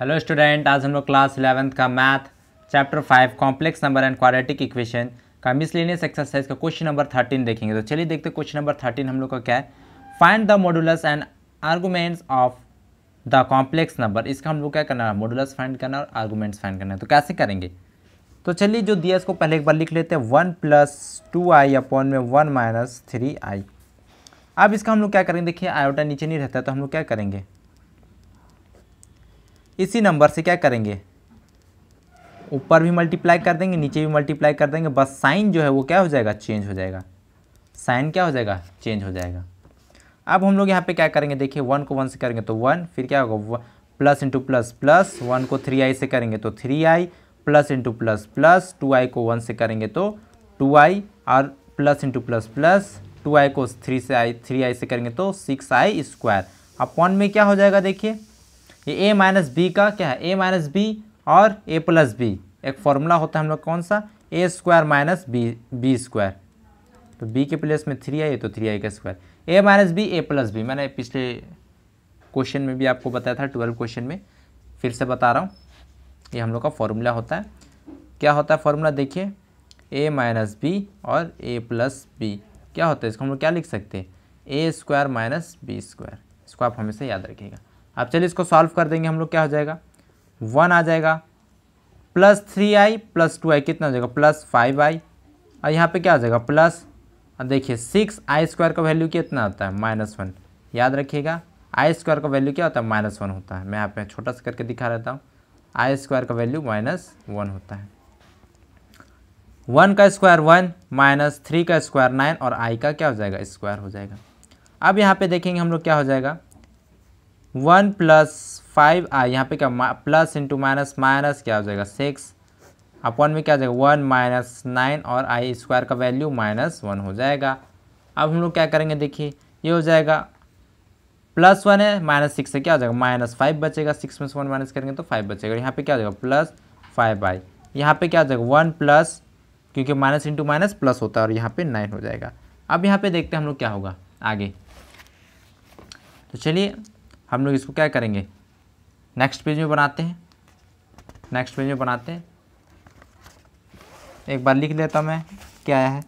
hello student आज हम लोग क्लास इलेवंथ का math chapter five complex number and quadratic equation का मिसलिनियस एक्सरसाइज का क्वेश्चन नंबर थर्टीन देखेंगे तो चलिए देखते क्वेश्चन नंबर थर्टीन हम लोग का क्या है find the modulus and arguments of the complex number इसका हम लोग क्या करना है मॉडुलस फाइंड करना और आर्गूमेंट्स फाइंड करना है तो कैसे करेंगे तो चलिए जो दिया इसको पहले एक बार लिख लेते हैं one plus two I upon में वन माइनस थ्री आई अब इसका हम लोग क्या करेंगे देखिए आयोटा नीचे नहीं रहता तो हम लोग क्या करेंगे इसी नंबर से क्या करेंगे ऊपर भी मल्टीप्लाई कर देंगे नीचे भी मल्टीप्लाई कर देंगे बस साइन जो है वो क्या हो जाएगा चेंज हो जाएगा साइन क्या हो जाएगा चेंज हो जाएगा अब हम लोग यहाँ पे क्या करेंगे देखिए वन को वन से करेंगे तो वन फिर क्या होगा plus into plus plus one को थ्री आई से करेंगे तो three I plus into plus plus two I को वन से करेंगे तो टू आई और plus into plus plus two I को थ्री से आई थ्री आई से करेंगे तो सिक्स आई स्क्वायर वन में क्या हो जाएगा देखिए ये a माइनस बी का क्या है a माइनस बी और a प्लस बी एक फॉर्मूला होता है हम लोग कौन सा A square minus B B square तो b के प्लेस में थ्री आई तो थ्री आई का square A minus B A plus B मैंने पिछले क्वेश्चन में भी आपको बताया था ट्वेल्व क्वेश्चन में फिर से बता रहा हूँ ये हम लोग का फॉर्मूला होता है क्या होता है फॉर्मूला देखिए ए माइनस बी और ए प्लस बी क्या होता है इसको हम लोग क्या लिख सकते हैं A square minus B square इसको आप हमेशा याद रखिएगा अब चलिए इसको सॉल्व कर देंगे हम लोग क्या हो जाएगा वन आ जाएगा plus three I plus two I कितना हो जाएगा प्लस फाइव आई और यहाँ पे क्या हो जाएगा प्लस देखिए सिक्स आई स्क्वायर का वैल्यू कितना होता है माइनस वन याद रखिएगा आई स्क्वायर का वैल्यू क्या होता है माइनस वन होता है मैं यहाँ पे छोटा सा करके दिखा रहता हूँ आई स्क्वायर का वैल्यू माइनस वन होता है वन का स्क्वायर वन माइनस थ्री का स्क्वायर नाइन और आई का क्या हो जाएगा स्क्वायर हो जाएगा अब यहाँ पे देखेंगे हम लोग क्या हो जाएगा वन प्लस फाइव आई यहाँ पे क्या प्लस इंटू माइनस माइनस क्या हो जाएगा सिक्स अपन में क्या हो जाएगा वन माइनस नाइन और आई स्क्वायर का वैल्यू माइनस वन हो जाएगा अब हम लोग क्या करेंगे देखिए ये हो जाएगा प्लस वन है माइनस सिक्स से क्या हो जाएगा माइनस फाइव बचेगा सिक्स में से वन माइनस करेंगे तो फाइव बचेगा यहाँ पे क्या हो जाएगा प्लस फाइव आई यहाँ पे क्या हो जाएगा वन प्लस क्योंकि माइनस इंटू माइनस प्लस होता है और यहाँ पे नाइन हो जाएगा अब यहाँ पे देखते हैं हम लोग क्या होगा आगे तो चलिए हम लोग इसको क्या करेंगे नेक्स्ट पेज में बनाते हैं नेक्स्ट पेज में बनाते हैं एक बार लिख लेता मैं क्या है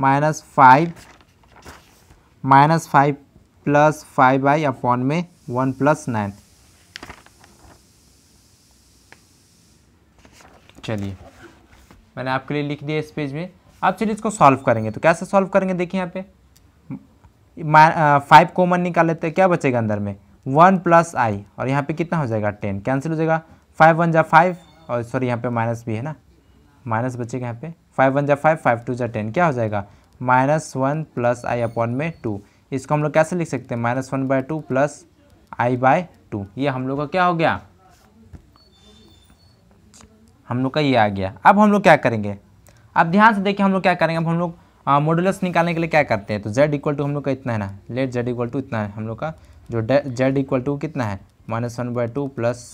minus five minus five plus five I upon में वन प्लस नाइन चलिए मैंने आपके लिए लिख दिया इस पेज में आप चलिए इसको सॉल्व करेंगे तो कैसे सॉल्व करेंगे देखिए यहाँ पे फाइव कॉमन uh, निकाल लेते हैं क्या बचेगा अंदर में वन प्लस आई और यहाँ पे कितना हो जाएगा टेन कैंसिल हो जाएगा फाइव वन जा फाइव और सॉरी यहाँ पे माइनस भी है ना माइनस बचेगा यहाँ पे फाइव वन जा फाइव फाइव टू जा टेन क्या हो जाएगा minus one plus I upon में टू इसको हम लोग कैसे लिख सकते हैं minus one by two plus I by two ये हम लोग का क्या हो गया हम लोग का ये आ गया अब हम लोग क्या करेंगे अब ध्यान से देखिए हम लोग क्या करेंगे अब हम लोग मॉडुलस निकालने के लिए क्या करते हैं तो जेड इक्वल टू हम लोग का इतना है ना लेट जेड इक्वल टू इतना है हम लोग का जो जेड इक्वल टू कितना है minus one by two plus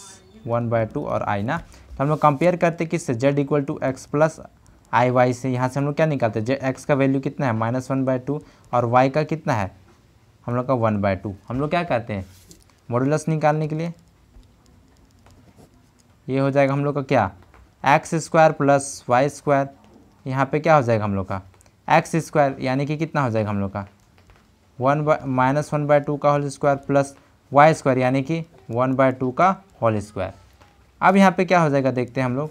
one by two और आई ना तो हम लोग कंपेयर करते किससे Z equal to X plus I Y से यहाँ से हम लोग क्या निकालते हैं जे एक्स का वैल्यू कितना है माइनस वन बाय टू और वाई का कितना है हम लोग का वन बाय टू हम लोग क्या करते हैं मॉडुलस निकालने के लिए ये हो जाएगा हम लोग का क्या X square plus Y square यहाँ पर क्या हो जाएगा हम लोग का एक्स स्क्वायर यानी कि कितना हो जाएगा हम लोग का one by minus one by two का whole square plus Y square यानी कि वन बाय टू का होल स्क्वायर अब यहाँ पे क्या हो जाएगा देखते हैं हम लोग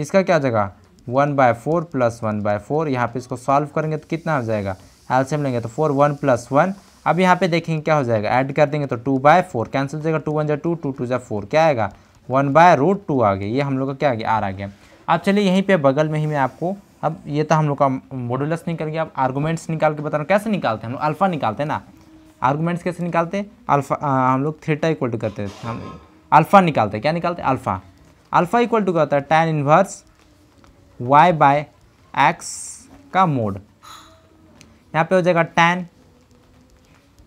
इसका क्या हो जाएगा one by four plus one by four यहाँ पर इसको सॉल्व करेंगे तो कितना हो जाएगा एल्सियम लेंगे तो फोर वन प्लस वन अब यहाँ पे देखेंगे क्या हो जाएगा ऐड कर देंगे तो टू बाय फोर कैंसिल हो जाएगा टू वन जाए टू टू टू जाए फोर क्या आएगा वन बाय रूट टू आ गया ये हम लोग का क्या आ गया आर आ गया अब चलिए यहीं पे बगल में ही मैं आपको अब ये तो हम लोग का मॉडुलस निकल गया अब आर्गूमेंट्स निकाल के बता रहा हूँ कैसे निकालते हैं हम लोग अल्फ़ा निकालते हैं ना आर्गूमेंट्स कैसे निकालते हैं अल्फ़ा हम लोग थीटा इक्वल टू करते हैं हम अल्फ़ा निकालते हैं क्या निकालते हैं अल्फ़ा अल्फ़ा इक्वल टू करता होता है tan inverse Y by X का मोड यहाँ पे हो जाएगा टैन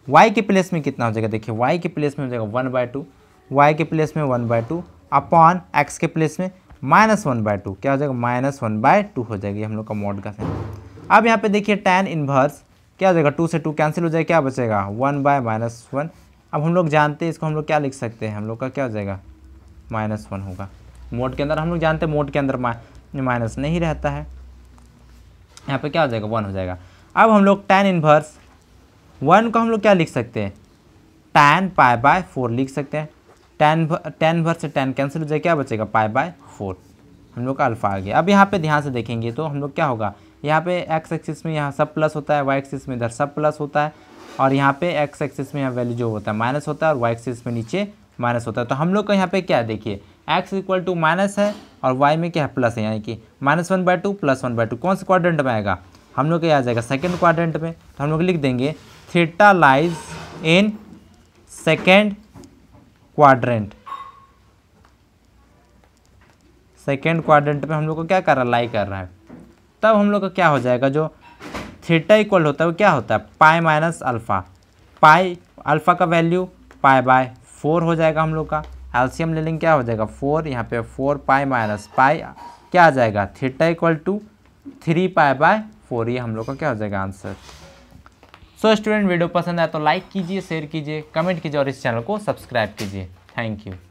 वाई के प्लेस में कितना हो जाएगा देखिए वाई के प्लेस में हो जाएगा वन बाय टू वाई के प्लेस में one by two upon X के प्लेस में माइनस वन बाय टू क्या हो जाएगा माइनस वन बाय टू हो जाएगी हम लोग का मोड का साइन अब यहाँ पे देखिए टेन इन्वर्स क्या हो जाएगा टू से टू कैंसिल हो जाएगा क्या बचेगा वन बाय माइनस वन अब हम लोग जानते हैं इसको हम लोग क्या लिख सकते हैं हम लोग का क्या हो जाएगा माइनस वन होगा मोड के अंदर हम लोग जानते हैं मोड के अंदर माइनस नहीं रहता है यहाँ पर क्या हो जाएगा वन हो जाएगा अब हम लोग टेन इन्वर्स वन को हम लोग क्या लिख सकते हैं टेन पाए बाय फोर लिख सकते हैं टेन टेन भर से टेन कैंसिल हो जाए क्या बचेगा पाई बाय फोर हम लोग का अल्फ़ा आ गया अब यहाँ पे ध्यान से देखेंगे तो हम लोग क्या होगा यहाँ पे एक्स एक्सिस में यहाँ सब प्लस होता है वाई एक्सिस में इधर सब प्लस होता है और यहाँ पे एक्स एक्सिस में यहाँ वैल्यू जो होता है माइनस होता है और वाई एक्सिस में नीचे माइनस होता है तो हम लोग का यहाँ पे क्या देखिए एक्स इक्वल टू माइनस है और वाई में क्या है प्लस है यानी कि minus one by two plus one by two कौन से क्वाड्रेंट में आएगा हम लोग का आ जाएगा सेकेंड क्वाड्रेंट में तो हम लोग लिख देंगे theta lies in second quadrant second quadrant पे हम लोग को क्या कर रहा है लाई कर रहा है तब हम लोग का क्या हो जाएगा जो थीटा इक्वल होता है वो क्या होता है pi minus alpha pi alpha का वैल्यू पाई बाय फोर हो जाएगा हम लोग का एल्शियम ले लेंगे क्या हो जाएगा फोर यहाँ पे फोर पाई माइनस पाई क्या आ जाएगा theta equal to three pi by four ये हम लोग का क्या हो जाएगा आंसर सो स्टूडेंट वीडियो पसंद आए तो लाइक कीजिए शेयर कीजिए कमेंट कीजिए और इस चैनल को सब्सक्राइब कीजिए थैंक यू